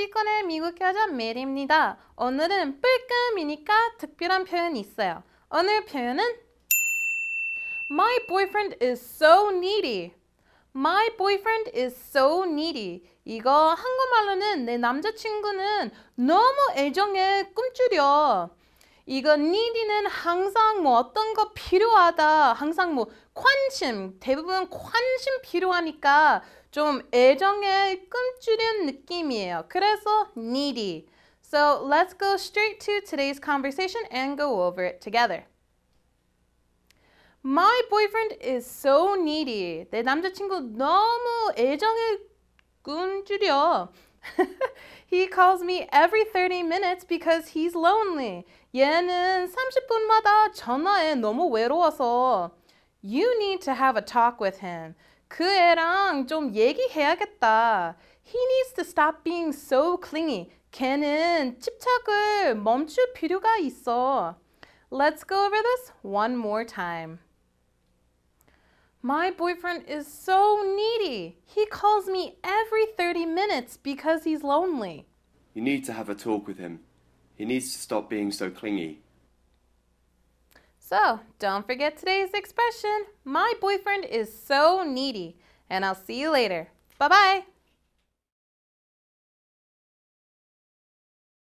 스피커는 미국 여자 메리입니다. 오늘은 뿔끔이니까 특별한 표현이 있어요. 오늘 표현은 My boyfriend is so needy. My boyfriend is so needy. 이거 한국말로는 내 남자친구는 너무 애정에 꿈줄여. 이거 need는 항상 뭐 어떤 거 필요하다. 항상 뭐 관심, 대부분 관심 필요하니까 좀 애정에 끔찍한 느낌이에요. 그래서 needy. So let's go straight to today's conversation and go over it together. My boyfriend is so needy. 내 남자친구 너무 애정에 끈질려. He calls me every 30 minutes because he's lonely. 얘는 30분마다 전화해 너무 외로워서. You need to have a talk with him. 그 애랑 좀 얘기해야겠다. He needs to stop being so clingy. 걔는 집착을 멈출 필요가 있어. Let's go over this one more time. My boyfriend is so needy. He calls me every 30 minutes because he's lonely. You need to have a talk with him. He needs to stop being so clingy. So, don't forget today's expression. My boyfriend is so needy. And I'll see you later. Bye bye.